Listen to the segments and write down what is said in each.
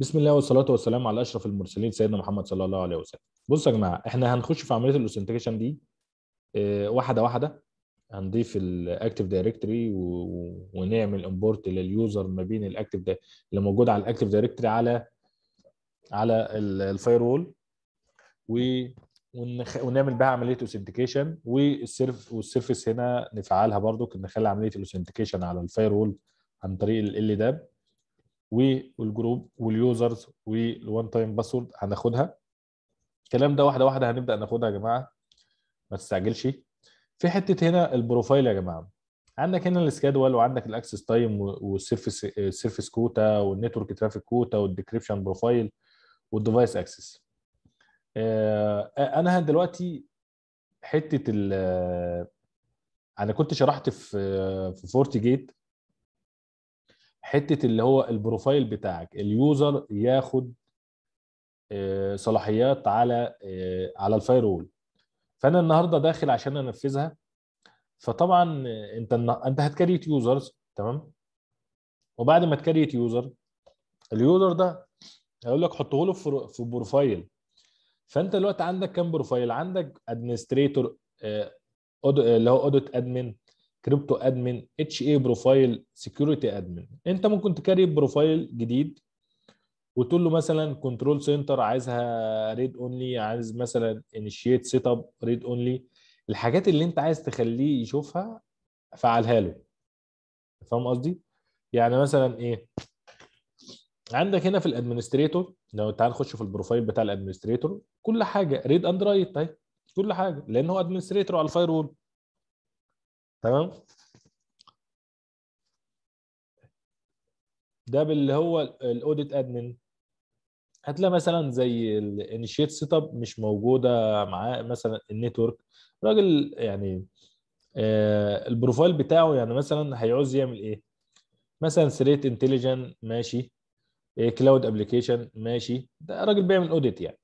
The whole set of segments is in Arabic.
بسم الله والصلاه والسلام على اشرف المرسلين سيدنا محمد صلى الله عليه وسلم بصوا يا جماعه احنا هنخش في عمليه الاوثنتيكيشن دي آه، واحده واحده هنضيف الاكتيف دايركتري و... ونعمل امبورت لليوزر ما بين الاكتيف ده اللي موجود على الاكتيف دايركتري على على الفاير وول و ونخ... ونعمل بها عمليه اوثنتيكيشن والسيرف والسيرفيس هنا نفعلها برضو نخلي عمليه الاوثنتيكيشن على الفاير وول عن طريق ال داب والجروب واليوزرز والوان تايم باسورد هناخدها الكلام ده واحده واحده هنبدا ناخدها يا جماعه ما تستعجلش في حته هنا البروفايل يا جماعه عندك هنا السكادوال وعندك الاكسس تايم والسيرفيس سيرفيس كوتا والنتورك ترافيك كوتا والديكريبشن بروفايل والديفايس اكسس آه، انا دلوقتي حته ال آه، انا كنت شرحت في آه، في فورتي جيت حته اللي هو البروفايل بتاعك اليوزر ياخد آه، صلاحيات على آه، على الفايرول فانا النهارده داخل عشان انفذها فطبعا انت انت هتكريت يوزرز تمام وبعد ما تكريت يوزر اليوزر ده هيقول لك حطه له في بروفايل فانت دلوقتي عندك كام بروفايل عندك ادمنستريتور آه، اللي هو اوديت ادمن كريبتو ادمن اتش اي بروفايل سكيورتي ادمن انت ممكن تكري بروفايل جديد وتقول له مثلا كنترول سنتر عايزها ريد اونلي عايز مثلا انيشيت سيت اب ريد اونلي الحاجات اللي انت عايز تخليه يشوفها فعلها له فاهم قصدي يعني مثلا ايه عندك هنا في الادمنستريتور لو تعال نخش في البروفايل بتاع الادمنستريتور كل حاجه ريد اند رايت طيب كل حاجه لان هو ادمنستريتور على الفاير وول تمام ده باللي هو الاوديت ادمن هتلاقي مثلا زي الانيشيت سيت اب مش موجوده معاه مثلا النتورك راجل يعني آه البروفايل بتاعه يعني مثلا هيعوز يعمل ايه مثلا سريت انتليجنت ماشي كلاود آه، ابلكيشن ماشي ده راجل بيعمل اوديت يعني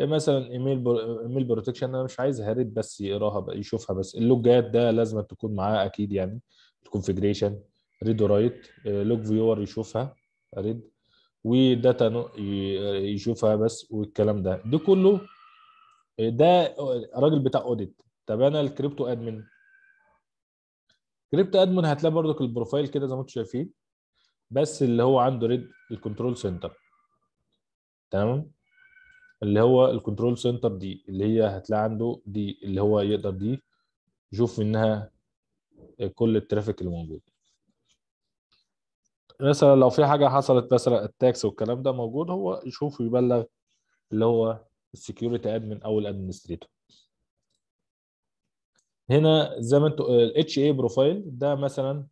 مثلا ايميل بر... ايميل بروتكشن انا مش عايزها هاريت بس يقراها بقى يشوفها بس اللوجات ده لازم تكون معاه اكيد يعني الكونفجريشن ريد ورايت لوج فيور يشوفها ريد وداتا يشوفها بس والكلام ده ده كله آه، ده راجل بتاع اوديت طب انا الكريبتو ادمن كريبتو ادمن هتلاقي برضك البروفايل كده زي ما انتم شايفين بس اللي هو عنده ريد الكنترول سنتر تمام اللي هو الكنترول سنتر دي اللي هي هتلاقي عنده دي اللي هو يقدر دي يشوف منها كل الترافيك اللي موجود مثلا لو في حاجه حصلت مثلا التاكس والكلام ده موجود هو يشوف ويبلغ اللي هو السكيورتي ادمن او الادمنستريتور هنا زي ما انتوا الاتش اي بروفايل ده مثلا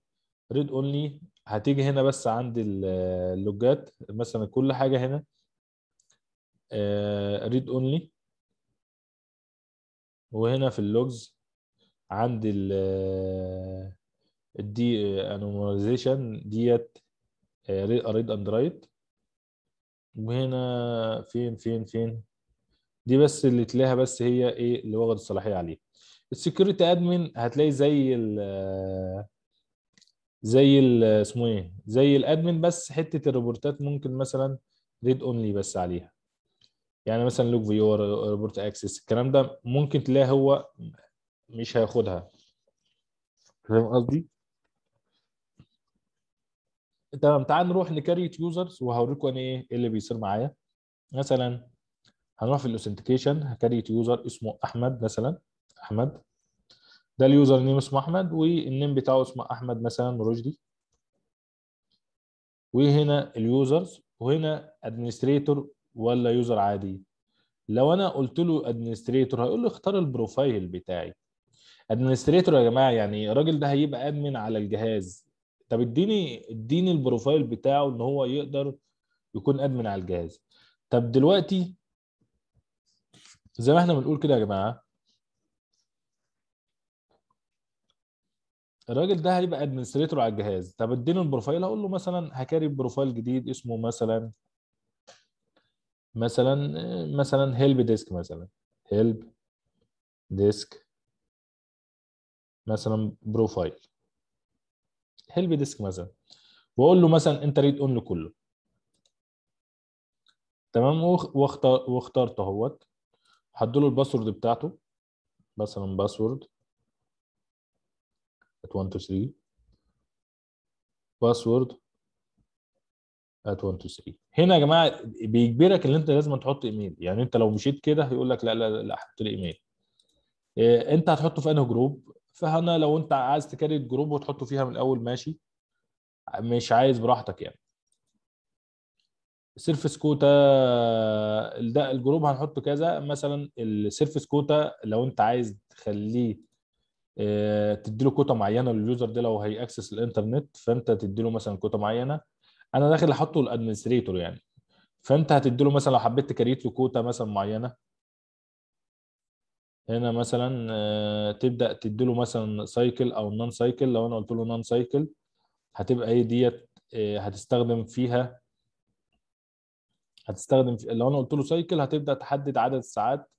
ريد اونلي هتيجي هنا بس عند اللوجات مثلا كل حاجه هنا ريد آه، اونلي وهنا في اللوجز عندي ال آه، الدي انوماليزيشن آه، ديت ريد اند رايت وهنا فين فين فين دي بس اللي تلاقيها بس هي ايه اللي واخد الصلاحيه عليه السكيورتي ادمن هتلاقي زي ال زي ال اسمه ايه زي الادمن بس حته الريبورتات ممكن مثلا ريد اونلي بس عليها يعني مثلا لوك فيور ريبورت اكسس الكلام ده ممكن تلاقي هو مش هياخدها فاهم قصدي؟ تمام تعال نروح لكاريت يوزرز وهوريكم يعني انا إيه،, ايه اللي بيصير معايا مثلا هنروح في الاوثنتيكيشن هكريت يوزر اسمه احمد مثلا احمد ده اليوزر نيم اسمه احمد والنيم بتاعه اسمه احمد مثلا رشدي وهنا اليوزرز وهنا ادمنستريتور ولا يوزر عادي لو انا قلت له ادمنستريتور هيقول لي اختار البروفايل بتاعي ادمنستريتور يا جماعه يعني الراجل ده هيبقى ادمن على الجهاز طب اديني اديني البروفايل بتاعه ان هو يقدر يكون ادمن على الجهاز طب دلوقتي زي ما احنا بنقول كده يا جماعه الراجل ده هيبقى ادمنستريتور على الجهاز طب اديني البروفايل هقول له مثلا هكاري بروفايل جديد اسمه مثلا مثلا مثلا هيلب ديسك مثلا هيلب ديسك مثلا بروفايل هيلب ديسك مثلا واقول له مثلا انت ريد اون لكله تمام واختار واخترت اهوت له الباسورد بتاعته مثلا باسورد 123 باسورد ات 1 2 3 هنا يا جماعه بيجبرك ان انت لازم تحط ايميل يعني انت لو مشيت كده هيقول لك لا لا لا حط لي ايميل إيه انت هتحطه في انهي جروب فهنا لو انت عايز تكريت جروب وتحطه فيها من الاول ماشي مش عايز براحتك يعني سيرفس كوتا ده الجروب هنحط كذا مثلا السيرفس كوتا لو انت عايز تخليه آه، تدي له كوتا معينه لليوزر ده لو هيأكسس الانترنت فانت تدي له مثلا كوتا معينه انا داخل احطه الادمنستريتور يعني فانت هتديله مثلا لو حبيت تكريت له كوتا مثلا معينه هنا مثلا آه، تبدا تديله مثلا سايكل او نون سايكل لو انا قلت له نون سايكل هتبقى ايه ديت آه، هتستخدم فيها هتستخدم في... لو انا قلت له سايكل هتبدا تحدد عدد الساعات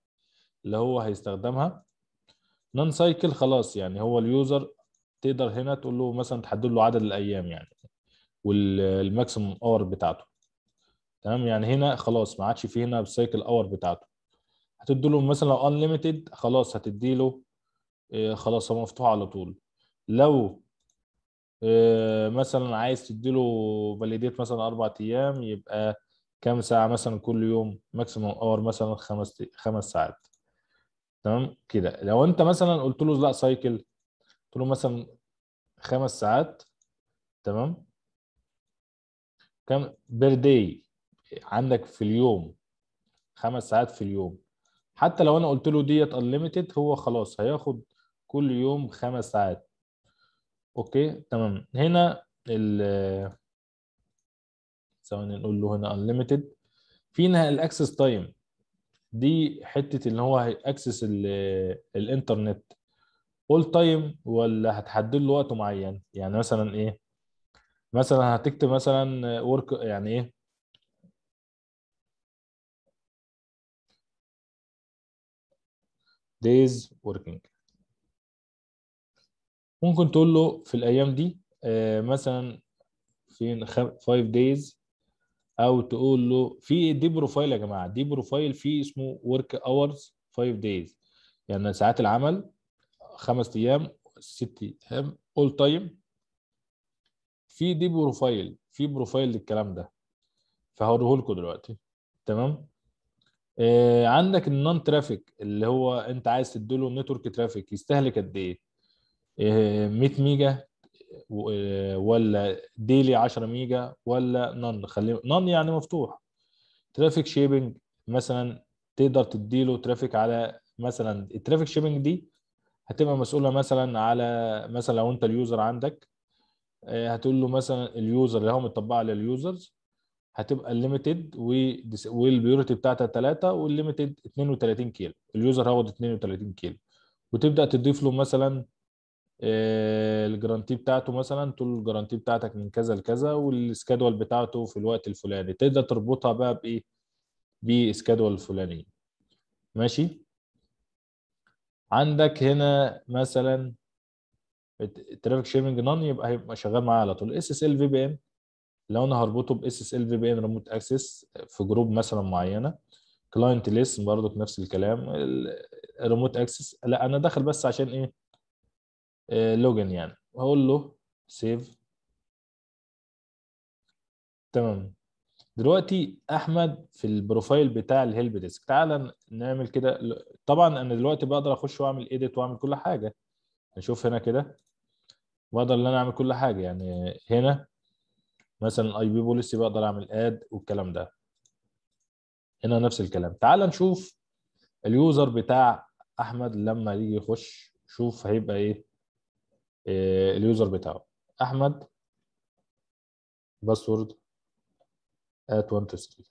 اللي هو هيستخدمها نون سايكل خلاص يعني هو اليوزر تقدر هنا تقول له مثلا تحدد له عدد الايام يعني والماكسيموم اور بتاعته تمام يعني هنا خلاص ما عادش في هنا السايكل اور بتاعته له مثلا لو انليمتد خلاص هتدي له آه، خلاص هو مفتوح على طول لو آه، مثلا عايز تدي له فاليديت مثلا اربع ايام يبقى كام ساعه مثلا كل يوم ماكسيموم اور مثلا خمس خمس ساعات تمام كده لو انت مثلا قلت له لا سايكل قلت له مثلا خمس ساعات تمام كم بير داي عندك في اليوم خمس ساعات في اليوم حتى لو انا قلت له ديت انليمتد هو خلاص هياخد كل يوم خمس ساعات اوكي تمام هنا ال ثواني نقول له هنا انليمتد فينا الاكسس تايم دي حته ان هو هيأكسس الانترنت اول تايم ولا هتحدد له وقت معين يعني مثلا ايه مثلا هتكتب مثلا ورك يعني ايه days working ممكن تقول له في الايام دي آه، مثلا فين 5 days او تقول له في دي بروفايل يا جماعه دي بروفايل في اسمه ورك اورز 5 دايز يعني ساعات العمل خمس ايام ست ايام اول تايم في دي بروفايل في بروفايل للكلام ده فهوريه لكم دلوقتي تمام آه عندك النون ترافيك اللي هو انت عايز تديله نتورك ترافيك يستهلك قد ايه 100 آه، ميجا آه، ولا ديلي 10 ميجا ولا نون خلينا نون يعني مفتوح ترافيك شيبنج مثلا تقدر تديله ترافيك على مثلا الترافيك شيبنج دي هتبقى مسؤوله مثلا على مثلا لو انت اليوزر عندك آه، هتقول له مثلا اليوزر اللي هو متطبق على اليوزرز هتبقى الليمتد والبيورتي بتاعتها 3 والليمتد 32 كيلو اليوزر هو 32 كيلو وتبدا تضيف له مثلا آه، الجرانتي بتاعته مثلا تقول له الجرانتي بتاعتك من كذا لكذا والسكادول بتاعته في الوقت الفلاني تقدر تربطها بقى بايه بسكادول الفلاني ماشي عندك هنا مثلا الترافيك شيرنج نون يبقى هيبقى شغال معايا على طول اس اس ال في بي ان لو انا هربطه باس اس ال في بي ان ريموت اكسس في جروب مثلا معينه كلاينت ليس برضك نفس الكلام الريموت اكسس لا انا داخل بس عشان ايه لوجن آه، يعني هقول له سيف تمام دلوقتي احمد في البروفايل بتاع الهيلب ديسك تعال نعمل كده طبعا انا دلوقتي بقدر اخش واعمل ايديت واعمل كل حاجه نشوف هنا كده بقدر ان انا اعمل كل حاجه يعني هنا مثلا اي بي بوليسي بقدر اعمل اد والكلام ده هنا نفس الكلام تعال نشوف اليوزر بتاع احمد لما يجي يخش شوف هيبقى ايه, إيه اليوزر بتاعه احمد باسورد ات 123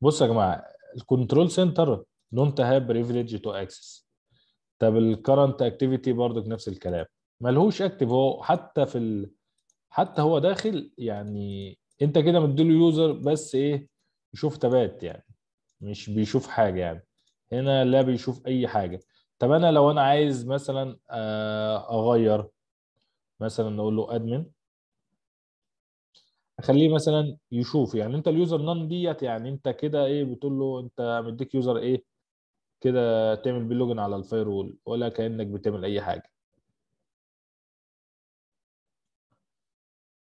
بصوا يا جماعه الكنترول سنتر دونت هاف بريفليج تو اكسس طب الكرنت اكتيفيتي برضك نفس الكلام ملهوش اكتف هو حتى في ال... حتى هو داخل يعني انت كده مديله يوزر بس ايه يشوف تبات يعني مش بيشوف حاجه يعني هنا لا بيشوف اي حاجه طب انا لو انا عايز مثلا آه، اغير مثلا نقول له ادمن اخليه مثلا يشوف يعني انت اليوزر نان ديت يعني انت كده ايه بتقول له انت مديك يوزر ايه كده تعمل بيه لوجن على الفاير ولا كانك بتعمل اي حاجه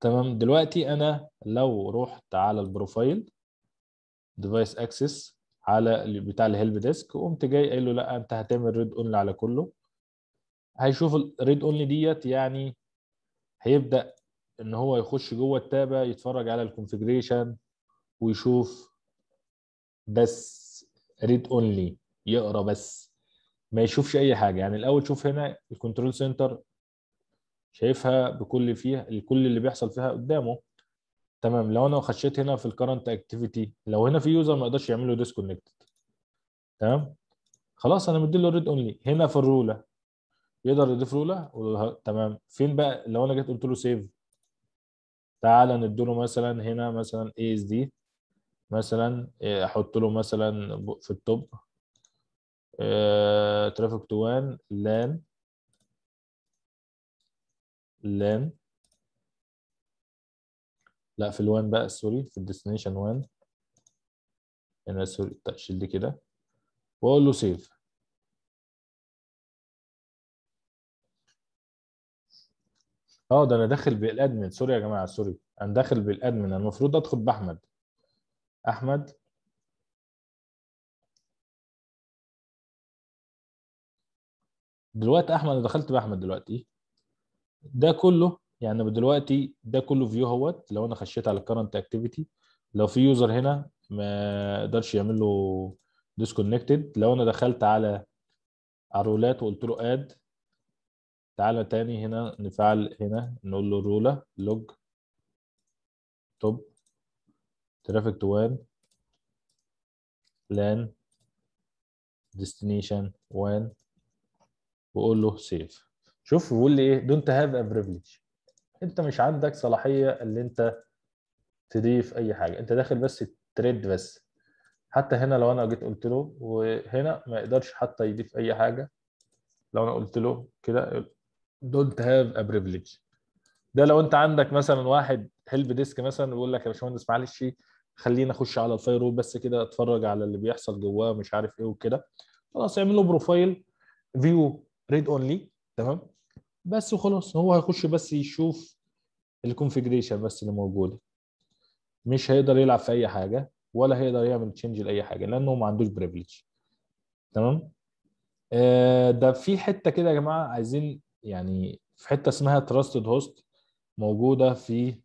تمام دلوقتي انا لو رحت على البروفايل ديفايس اكسس على بتاع الهيلب ديسك وقمت جاي قايل له لا انت هتعمل ريد اونلي على كله هيشوف الريد اونلي ديت يعني هيبدا ان هو يخش جوه التابه يتفرج على الكونفجريشن ويشوف بس ريد اونلي يقرا بس ما يشوفش اي حاجه يعني الاول شوف هنا الكنترول سنتر شايفها بكل فيها الكل اللي بيحصل فيها قدامه تمام لو انا خشيت هنا في الكرنت اكتيفيتي لو هنا في يوزر ما يقدرش يعمل له ديسكونكتد تمام خلاص انا مديله ريد اونلي هنا في الروله يقدر يضيف روله وه... تمام فين بقى لو انا جيت قلت له سيف تعالى نديله مثلا هنا مثلا اي اس دي مثلا إيه، احط له مثلا في التوب ترافيك آه، تو one لان لان لا في ال1 بقى سوري في الديستنيشن 1 هنا يعني سوري تشيل دي كده واقول له سيف اه ده انا داخل بالادمن سوري يا جماعه سوري انا داخل بالادمن المفروض ادخل باحمد احمد دلوقتي احمد دخلت باحمد دلوقتي ده كله يعني دلوقتي ده كله فيو اهوت لو انا خشيت على الكرنت اكتيفيتي لو في يوزر هنا ما يقدرش يعمل له ديسكونكتد لو انا دخلت على الرولات وقلت له اد تعالى تاني هنا نفعل هنا نقول له رولا لوج توب ترافيك تو وان لان ديستنيشن وان واقول له سيف شوف بيقول لي ايه دونت هاف ا بريفليج انت مش عندك صلاحيه اللي انت تضيف اي حاجه انت داخل بس تريد بس حتى هنا لو انا جيت قلت له وهنا ما يقدرش حتى يضيف اي حاجه لو انا قلت له كده دونت هاف ا بريفليج ده لو انت عندك مثلا واحد هيلب ديسك مثلا بيقول لك يا باشمهندس معلش خلينا اخش على الفاير بس كده اتفرج على اللي بيحصل جواه مش عارف ايه وكده خلاص اعمل له بروفايل فيو ريد اونلي تمام بس وخلاص هو هيخش بس يشوف الكونفجريشن بس اللي موجوده مش هيقدر يلعب في اي حاجه ولا هيقدر يعمل تشينج لاي حاجه لانه ما عندوش بريفليج تمام آه، ده في حته كده يا جماعه عايزين يعني في حته اسمها تراستد هوست موجوده في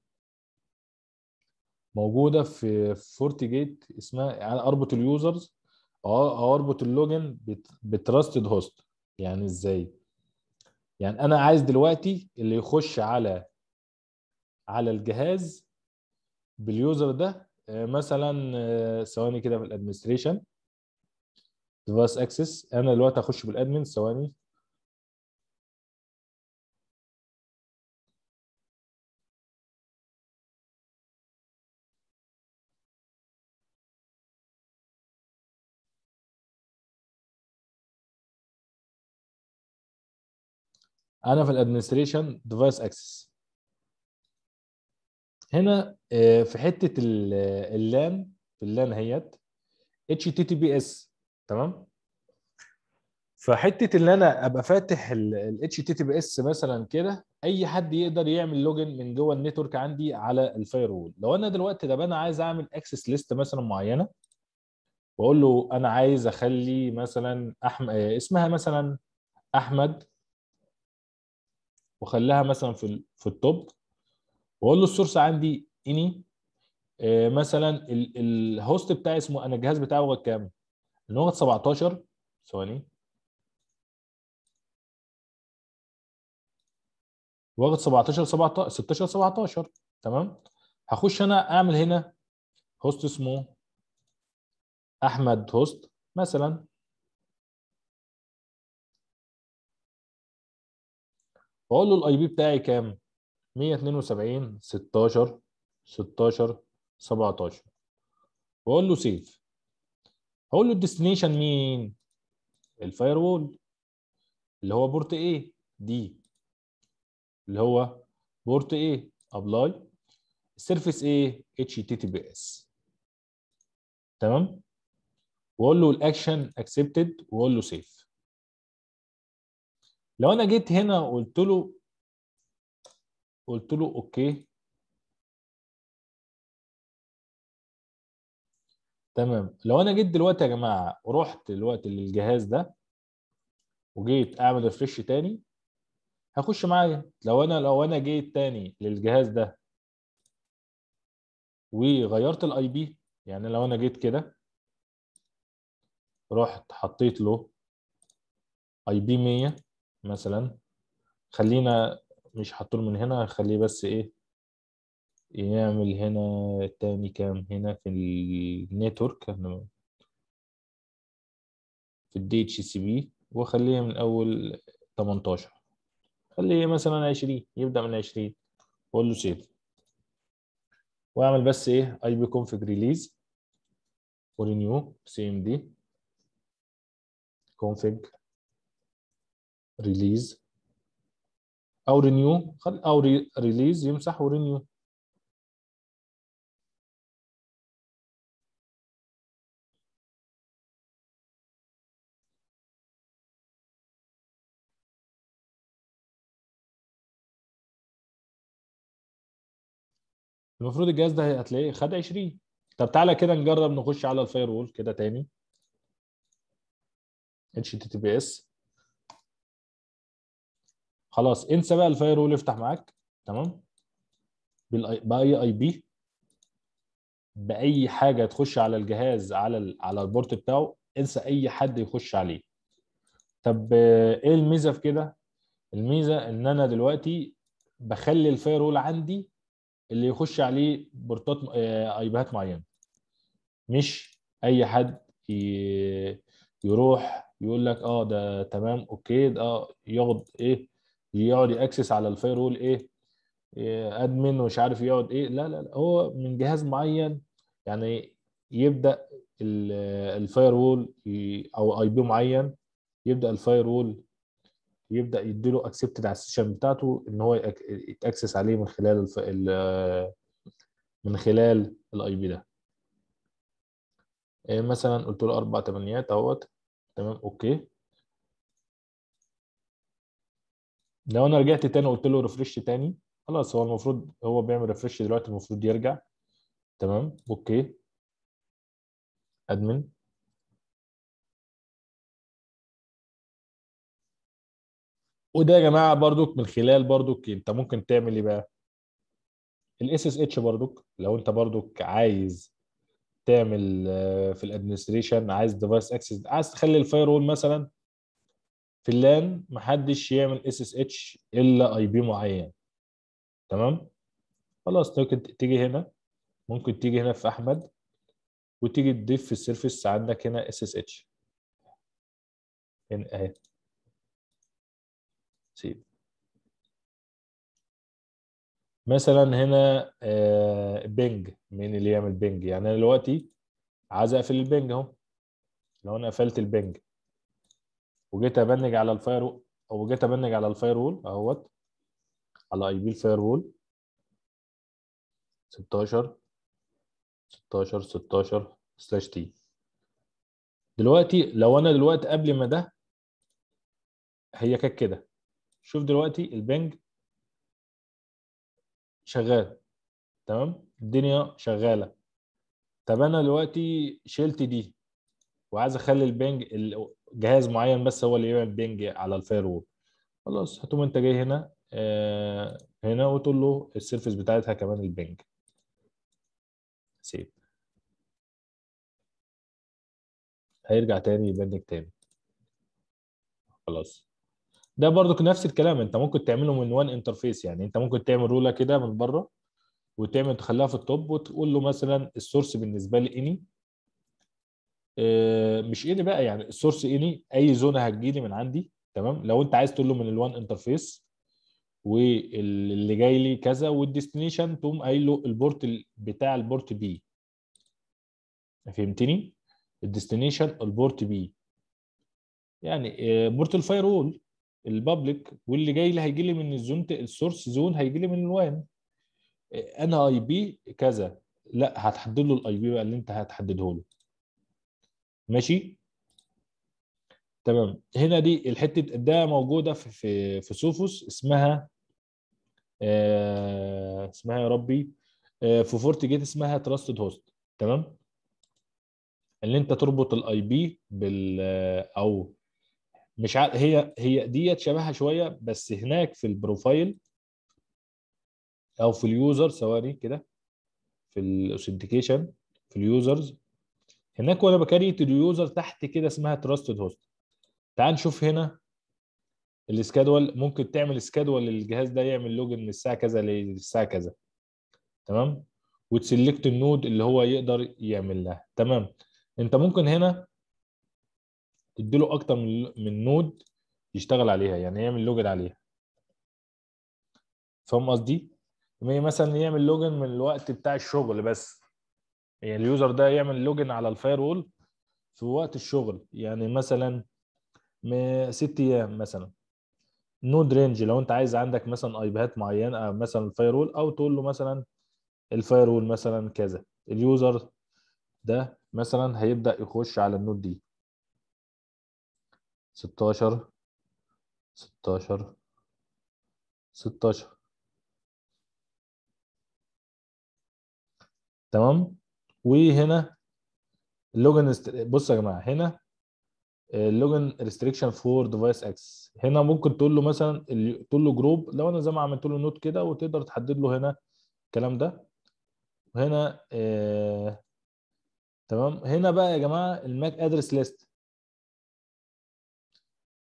موجوده في فورتي جيت اسمها يعني اربط اليوزرز اه اربط اللوجن بتراستد هوست يعني ازاي يعني انا عايز دلوقتي اللي يخش على على الجهاز باليوزر ده آه، مثلا آه، ثواني كده في الادمنستريشن ديفايس اكسس انا دلوقتي هخش بالادمن ثواني انا في الادمنستريشن ديفايس اكسس هنا آه، في حته اللان آه، في اللان هيت اتش تي تي بي اس تمام فحته ان انا ابقى فاتح الاتش تي تي بي اس مثلا كده اي حد يقدر يعمل لوجن من جوه النتورك عندي على الفاير وول لو انا دلوقتي ده انا عايز اعمل اكسس ليست مثلا معينه واقول له انا عايز اخلي مثلا احمد آه، اسمها مثلا احمد وخلاها مثلا في في التوب واقول له السورس عندي اني آه مثلا الهوست بتاعي اسمه انا الجهاز بتاعي لغه كام؟ لغه 17 ثواني واخد 17 17 16 17 تمام هخش انا اعمل هنا هوست اسمه احمد هوست مثلا فاقول له الاي بي بتاعي كام 172 16 16 17 واقول له سيف هقول له الديستنيشن مين الفاير وول اللي هو بورت ايه دي اللي هو بورت ايه ابلاي السيرفيس ايه اتش تي تي بي اس تمام واقول له الاكشن اكسبتد واقول له سيف لو انا جيت هنا وقلت له قلت له اوكي تمام لو انا جيت دلوقتي يا جماعه ورحت دلوقتي للجهاز ده وجيت اعمل ريفرش تاني هخش معايا لو انا لو انا جيت تاني للجهاز ده وغيرت الاي بي يعني لو انا جيت كده رحت حطيت له اي بي 100 مثلا خلينا مش حاطينه من هنا خليه بس ايه يعمل هنا التاني كام هنا في النيتورك في الـ DHCP وخليه من اول 18 خليه مثلا 20 يبدا من 20 وقول له سيف واعمل بس ايه IP config release ريليز ورينيو CMD config ريليز او رينيو او ريليز يمسح ورينيو المفروض الجهاز ده هتلاقيه خد 20 طب تعالى كده نجرب نخش على الفاير وول كده تاني اتش تي تي بي اس خلاص انسى بقى الفاير وول يفتح معاك تمام باي اي بي باي حاجه تخش على الجهاز على ال على البورت بتاعه انسى اي حد يخش عليه طب ايه الميزه في كده الميزه ان انا دلوقتي بخلي الفاير وول عندي اللي يخش عليه بورتات آه، ايبيهات معينه مش اي حد يروح يقول لك اه ده تمام اوكي ده اه ياخد ايه يقعد ياكسس على الفايرول ايه ادمن إيه، ومش عارف يقعد ايه لا لا, لا هو من جهاز معين يعني يبدا الفاير وول او اي بي معين يبدا الفاير وول يبدا يديله اكسبتد على السيشن بتاعته ان هو يتاكسس عليه من خلال الف... من خلال الاي بي ده إيه، مثلا قلت له اربع تمانيات اهوت تمام اوكي لو انا رجعت تاني وقلت له ريفرش تاني خلاص هو المفروض هو بيعمل ريفرش دلوقتي المفروض يرجع تمام اوكي ادمن وده يا جماعه بردك من خلال بردك انت ممكن تعمل ايه بقى الاس اس اتش بردك لو انت بردك عايز تعمل آه، في الادمنستريشن عايز ديفايس اكسس عايز تخلي الفاير وول مثلا في اللان محدش يعمل اس اس اتش الا اي بي معين تمام خلاص ممكن تيجي هنا ممكن تيجي هنا في احمد وتيجي تضيف في السيرفيس عندك هنا اس اس اتش هنا اهي سيب مثلا هنا بنج آه، مين اللي يعمل بنج يعني انا دلوقتي عايز اقفل البنج اهو لو انا قفلت البنج وجيت ابنج على الفاير وجيت ابنج على الفاير وول اهوت على اي بي الفاير وول 16 16 16 سلاش تي دلوقتي لو انا دلوقتي قبل ما ده هي كانت كده شوف دلوقتي البنج شغال تمام الدنيا شغاله طب انا دلوقتي شلت دي وعايز اخلي البنج جهاز معين بس هو اللي يعمل بينج على الفاير وول خلاص هتقوم انت جاي هنا آه هنا وتقول له السيرفيس بتاعتها كمان البينج سيب هيرجع تاني يبنج تاني خلاص ده برضو نفس الكلام انت ممكن تعمله من وان انترفيس يعني انت ممكن تعمل رولة كده من بره وتعمل تخليها في التوب وتقول له مثلا السورس بالنسبه لي اني آه، مش اني إيه بقى يعني السورس اني إيه اي زونه هتجيلي من عندي تمام لو انت عايز تقول له من الوان انترفيس واللي جاي لي كذا والديستنيشن تقوم قايل له البورت بتاع البورت بي فهمتني الديستنيشن البورت بي يعني بورت الفاير وول البابليك واللي جاي لي هيجي لي من الزون السورس زون هيجي لي من الوان آه، انا اي بي كذا لا هتحدد له الاي بي بقى اللي انت هتحدده له ماشي تمام هنا دي الحته ده موجوده في في, في سوفوس اسمها آه اسمها يا ربي آه في فورت جيت اسمها تراستد هوست تمام اللي انت تربط الاي بي بال آه، او مش عارف هي هي ديت شبهها شويه بس هناك في البروفايل او في اليوزر ثواني كده في الاوثنتيكيشن في اليوزرز هناك وانا بكريت اليوزر تحت كده اسمها تراستد هوست تعال نشوف هنا الاسكادول ممكن تعمل سكادول للجهاز ده يعمل لوجن من الساعه كذا للساعه كذا تمام وتسلكت النود اللي هو يقدر يعمل لها تمام انت ممكن هنا تديله اكتر من نود يشتغل عليها يعني يعمل لوجن عليها فاهم قصدي يعني مثلا يعمل لوجن من الوقت بتاع الشغل بس يعني اليوزر ده يعمل لوجن على الفاير وول في وقت الشغل يعني مثلا ست ايام مثلا نود رينج لو انت عايز عندك مثلا ايبهات معينه مثلا الفاير وول او تقول له مثلا الفاير وول مثلا كذا اليوزر ده مثلا هيبدا يخش على النود دي 16 16 16 تمام وهنا اللوجن بص يا جماعه هنا اللوجن ريستريكشن فور ديفايس اكسس هنا ممكن تقول له مثلا تقول له جروب لو انا زي ما عملت له نوت كده وتقدر تحدد له هنا الكلام ده وهنا آه تمام هنا بقى يا جماعه الماك ادرس ليست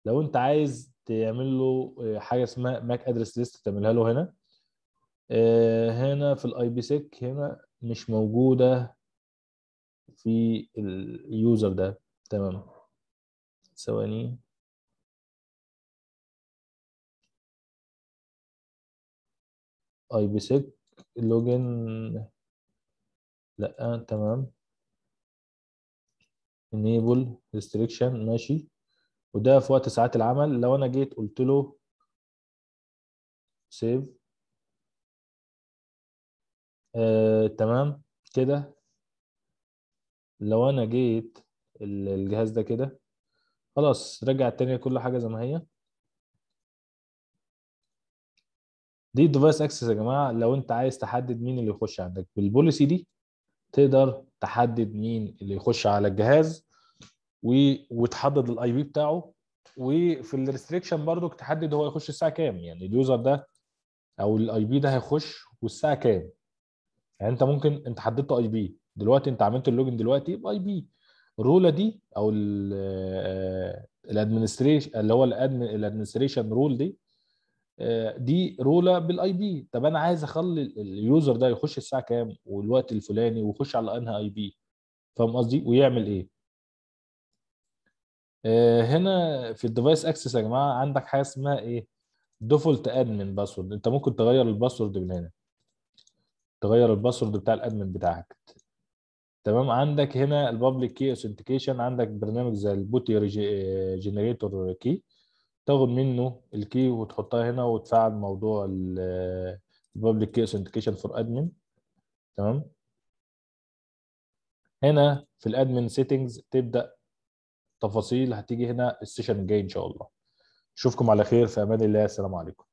لو انت عايز تعمل له آه، حاجه اسمها ماك ادرس ليست تعملها له هنا آه هنا في الاي بي سيك هنا مش موجوده في اليوزر ده تمام ثواني اي بي سيك لوجن لا تمام انيبل ريستريكشن ماشي وده في وقت ساعات العمل لو انا جيت قلت له سيف آه، تمام كده لو انا جيت الجهاز ده كده خلاص رجعت تاني كل حاجه زي ما هي دي الديفايس اكسس يا جماعه لو انت عايز تحدد مين اللي يخش عندك بالبوليسي دي تقدر تحدد مين اللي يخش على الجهاز و... وتحدد الاي بي بتاعه وفي الريستريكشن برضو تحدد هو يخش الساعه كام يعني اليوزر ده او الاي بي ده هيخش والساعه كام يعني انت ممكن انت حددت اي بي دلوقتي انت عملت اللوجن دلوقتي باي بي الروله دي او الادمنستريشن آه، اللي هو الادمنستريشن رول دي آه، دي روله بالاي بي طب انا عايز اخلي اليوزر ده يخش الساعه كام والوقت الفلاني ويخش على انهي اي بي فاهم قصدي ويعمل ايه آه، هنا في الديفايس اكسس يا جماعه عندك حاجه اسمها ايه ديفولت ادمن باسورد انت ممكن تغير الباسورد من هنا تغير الباسورد بتاع الادمن بتاعك تمام عندك هنا البابليك كي اوثنتيكيشن عندك برنامج زي البوتي جنريتور كي تاخد منه الكي وتحطها هنا وتفعل موضوع البابليك كي اوثنتيكيشن فور ادمن تمام هنا في الادمن سيتنجز تبدا تفاصيل هتيجي هنا السيشن الجاي ان شاء الله اشوفكم على خير في امان الله السلام عليكم